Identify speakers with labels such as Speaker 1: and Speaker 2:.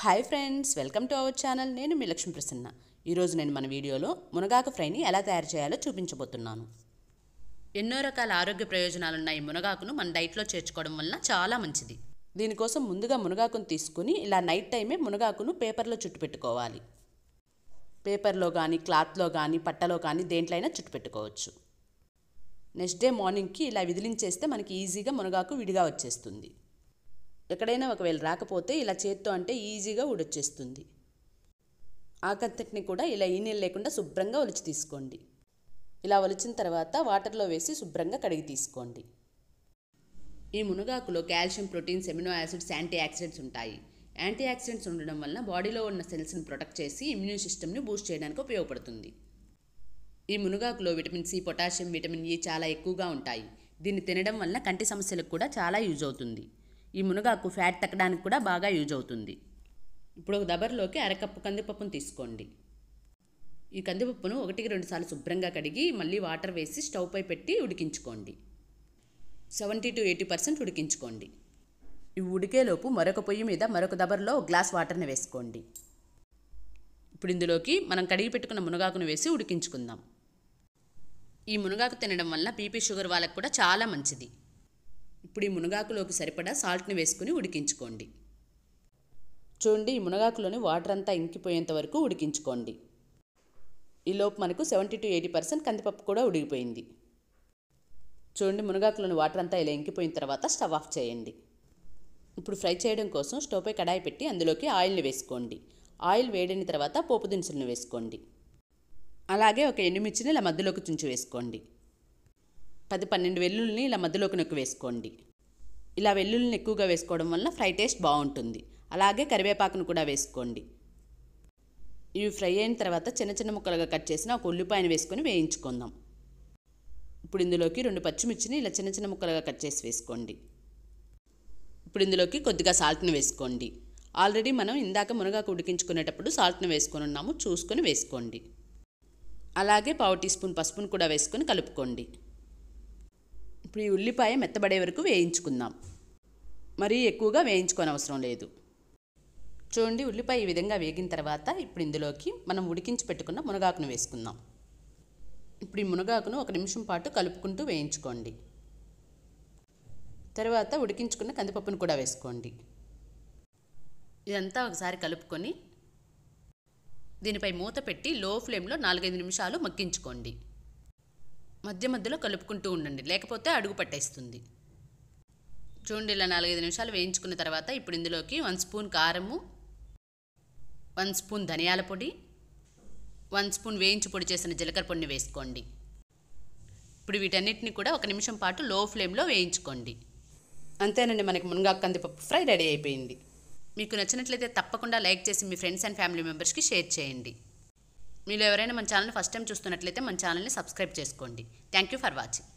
Speaker 1: hi friends welcome to our channel నేను మీ లక్ష్మి ప్రసన్న ఈరోజు నేను మన వీడియోలో మునగాకు ఫ్రైని ఎలా తయారు చేయాలో చూపించబోతున్నాను ఎన్నో రకాల ఆరోగ్య ప్రయోజనాలు ఉన్నాయి మునగాకును మన డైట్లో చేర్చుకోవడం వలన చాలా మంచిది దీనికోసం ముందుగా మునగాకును తీసుకుని ఇలా నైట్ టైమే మునగాకును పేపర్లో చుట్టుపెట్టుకోవాలి పేపర్లో కానీ క్లాత్లో కానీ పట్టలో కానీ దేంట్లో చుట్టు చుట్టుపెట్టుకోవచ్చు నెక్స్ట్ డే మార్నింగ్కి ఇలా విదిలించేస్తే మనకి ఈజీగా మునగాకు విడిగా వచ్చేస్తుంది ఎక్కడైనా ఒకవేళ రాకపోతే ఇలా చేత్తో అంటే ఈజీగా ఉడొచ్చేస్తుంది ఆకంతటిని కూడా ఇలా ఈ నీళ్ళు లేకుండా శుభ్రంగా ఒలిచి తీసుకోండి ఇలా ఒలిచిన తర్వాత వాటర్లో వేసి శుభ్రంగా కడిగి తీసుకోండి ఈ మునగాకులో calcium proteins amino acids antioxidants ఉంటాయి యాంటీ యాక్సిడెంట్స్ ఉండడం వలన బాడీలో ఉన్న సెల్స్ని ప్రొటెక్ట్ చేసి ఇమ్యూన్ సిస్టమ్ని బూస్ట్ చేయడానికి ఉపయోగపడుతుంది ఈ మునగాకులో vitamin C potassium vitamin E చాలా ఎక్కువగా ఉంటాయి దీన్ని తినడం వలన కంటి సమస్యలకు కూడా చాలా యూజ్ అవుతుంది ఈ మునగాకు ఫ్యాట్ తగ్గడానికి కూడా బాగా యూజ్ అవుతుంది ఇప్పుడు ఒక దబర్లోకి అరకప్పు కందిపప్పును తీసుకోండి ఈ కందిపప్పును ఒకటికి రెండుసార్లు శుభ్రంగా కడిగి మళ్ళీ వాటర్ వేసి స్టవ్ పై పెట్టి ఉడికించుకోండి సెవెంటీ టు ఎయిటీ పర్సెంట్ ఉడికించుకోండి ఇవి ఉడికేలోపు మరొక పొయ్యి మీద మరొక దబర్లో ఒక గ్లాస్ వాటర్ని వేసుకోండి ఇప్పుడు ఇందులోకి మనం కడిగి పెట్టుకున్న మునగాకును వేసి ఉడికించుకుందాం ఈ మునగాకు తినడం వల్ల బీపీ షుగర్ వాళ్ళకు కూడా చాలా మంచిది ఇప్పుడు ఈ మునగాకులోకి సరిపడా సాల్ట్ని వేసుకుని ఉడికించుకోండి చూడండి ఈ మునగాకులోని వాటర్ అంతా ఇంకిపోయేంత వరకు ఉడికించుకోండి ఈలోపు మనకు సెవెంటీ టు ఎయిటీ పర్సెంట్ కందిపప్పు కూడా ఉడిగిపోయింది చూడండి మునగాకులోని వాటర్ అంతా ఇలా ఇంకిపోయిన తర్వాత స్టవ్ ఆఫ్ చేయండి ఇప్పుడు ఫ్రై చేయడం కోసం స్టవ్పై కడాయి పెట్టి అందులోకి ఆయిల్ని వేసుకోండి ఆయిల్ వేడిన తర్వాత పోపు దినుసులను వేసుకోండి అలాగే ఒక ఎండుమిర్చిని ఇలా మధ్యలోకి చుంచి వేసుకోండి పది పన్నెండు వెల్లుల్ని ఇలా మధ్యలోకి నొక్కి వేసుకోండి ఇలా వెల్లుల్ని ఎక్కువగా వేసుకోవడం వల్ల ఫ్రై టేస్ట్ బాగుంటుంది అలాగే కరివేపాకును కూడా వేసుకోండి ఇవి ఫ్రై అయిన తర్వాత చిన్న చిన్న ముక్కలుగా కట్ చేసిన ఒక ఉల్లిపాయను వేసుకొని వేయించుకుందాం ఇప్పుడు ఇందులోకి రెండు పచ్చిమిర్చిని ఇలా చిన్న చిన్న ముక్కలుగా కట్ చేసి వేసుకోండి ఇప్పుడు ఇందులోకి కొద్దిగా సాల్ట్ని వేసుకోండి ఆల్రెడీ మనం ఇందాక మునగాకు ఉడికించుకునేటప్పుడు సాల్ట్ను వేసుకొని ఉన్నాము చూసుకొని వేసుకోండి అలాగే పావు టీ స్పూన్ పసుపును కూడా వేసుకొని కలుపుకోండి ఇప్పుడు ఈ ఉల్లిపాయ మెత్తబడే వరకు వేయించుకుందాం మరీ ఎక్కువగా వేయించుకోని అవసరం లేదు చూడండి ఉల్లిపాయ ఈ విధంగా వేగిన తర్వాత ఇప్పుడు ఇందులోకి మనం ఉడికించి పెట్టుకున్న మునగాకును వేసుకుందాం ఇప్పుడు ఈ మునగాకును ఒక నిమిషం పాటు కలుపుకుంటూ వేయించుకోండి తర్వాత ఉడికించుకున్న కందిపప్పును కూడా వేసుకోండి ఇదంతా ఒకసారి కలుపుకొని దీనిపై మూత పెట్టి లో ఫ్లేమ్లో నాలుగైదు నిమిషాలు మగ్గించుకోండి మధ్య మధ్యలో కలుపుకుంటూ ఉండండి లేకపోతే అడుగు పట్టేస్తుంది చూడండి ఇలా నాలుగైదు నిమిషాలు వేయించుకున్న తర్వాత ఇప్పుడు ఇందులోకి వన్ స్పూన్ కారము వన్ స్పూన్ ధనియాల పొడి వన్ స్పూన్ వేయించి పొడి చేసిన జీలకర్ర పొడిని వేసుకోండి ఇప్పుడు వీటన్నిటిని కూడా ఒక నిమిషం పాటు లో ఫ్లేమ్లో వేయించుకోండి అంతేనండి మనకి మునగాకు కందిపప్పు ఫ్రై రెడీ అయిపోయింది మీకు నచ్చినట్లయితే తప్పకుండా లైక్ చేసి మీ ఫ్రెండ్స్ అండ్ ఫ్యామిలీ మెంబర్స్కి షేర్ చేయండి మీరు ఎవరైనా మన ఛానల్ని ఫస్ట్ టైం చూస్తున్నట్లయితే మన ఛానల్ని సబ్స్క్రైబ్ చేసుకోండి థ్యాంక్ యూ ఫర్ వాచింగ్